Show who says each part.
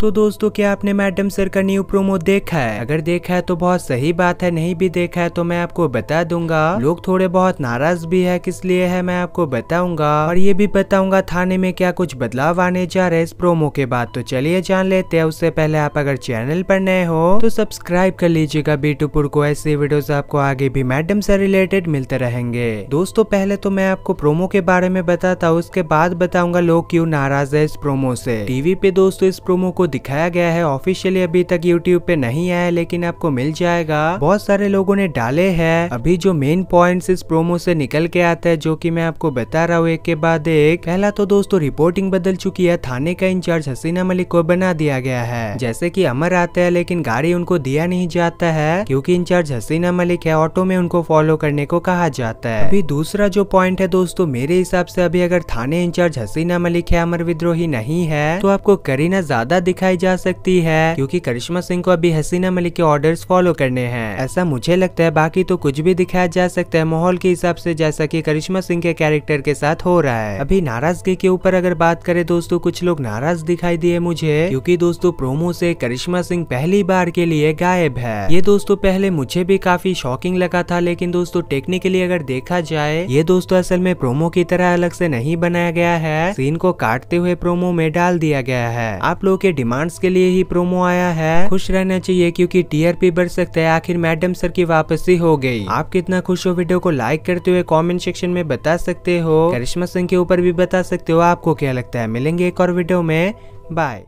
Speaker 1: तो दोस्तों क्या आपने मैडम सर का न्यू प्रोमो देखा है अगर देखा है तो बहुत सही बात है नहीं भी देखा है तो मैं आपको बता दूंगा लोग थोड़े बहुत नाराज भी है किस लिए है मैं आपको बताऊंगा और ये भी बताऊंगा थाने में क्या कुछ बदलाव आने जा रहे इस प्रोमो के बाद तो चलिए जान लेते हैं उससे पहले आप अगर चैनल पर नए हो तो सब्सक्राइब कर लीजिएगा बीटूपुर को ऐसे वीडियो आपको आगे भी मैडम सर रिलेटेड मिलते रहेंगे दोस्तों पहले तो मैं आपको प्रोमो के बारे में बताता हूँ उसके बाद बताऊंगा लोग क्यूँ नाराज है इस प्रोमो ऐसी टीवी पे दोस्तों इस प्रोमो को दिखाया गया है ऑफिशियली अभी तक यूट्यूब पे नहीं आया लेकिन आपको मिल जाएगा बहुत सारे लोगों ने डाले हैं अभी जो मेन पॉइंट्स इस प्रोमो से निकल के आता है जो कि मैं आपको बता रहा हूँ एक के बाद एक पहला तो दोस्तों रिपोर्टिंग बदल चुकी है थाने का इंचार्ज हसीना मलिक को बना दिया गया है जैसे की अमर आते हैं लेकिन गाड़ी उनको दिया नहीं जाता है क्यूँकी इंचार्ज हसीना मलिक है ऑटो में उनको फॉलो करने को कहा जाता है अभी दूसरा जो पॉइंट है दोस्तों मेरे हिसाब से अभी अगर थाने इंचार्ज हसीना मलिक है अमर विद्रोही नहीं है तो आपको करीना ज्यादा दिखाई जा सकती है क्योंकि करिश्मा सिंह को अभी हसीना मलिक के ऑर्डर्स फॉलो करने हैं ऐसा मुझे लगता है बाकी तो कुछ भी दिखाया जा सकता है माहौल के हिसाब से जैसा कि करिश्मा सिंह के कैरेक्टर के साथ हो रहा है अभी नाराजगी के ऊपर अगर बात करें दोस्तों कुछ लोग नाराज दिखाई दिए मुझे क्यूँकी दोस्तों प्रोमो से करिश्मा सिंह पहली बार के लिए गायब है ये दोस्तों पहले मुझे भी काफी शॉकिंग लगा था लेकिन दोस्तों टेक्निकली अगर देखा जाए ये दोस्तों असल में प्रोमो की तरह अलग से नहीं बनाया गया है सीन को काटते हुए प्रोमो में डाल दिया गया है आप लोग के डिमांड्स के लिए ही प्रोमो आया है खुश रहना चाहिए क्योंकि टीआरपी बढ़ सकता है आखिर मैडम सर की वापसी हो गई आप कितना खुश हो वीडियो को लाइक करते हुए कमेंट सेक्शन में बता सकते हो करिश्मा सिंह के ऊपर भी बता सकते हो आपको क्या लगता है मिलेंगे एक और वीडियो में बाय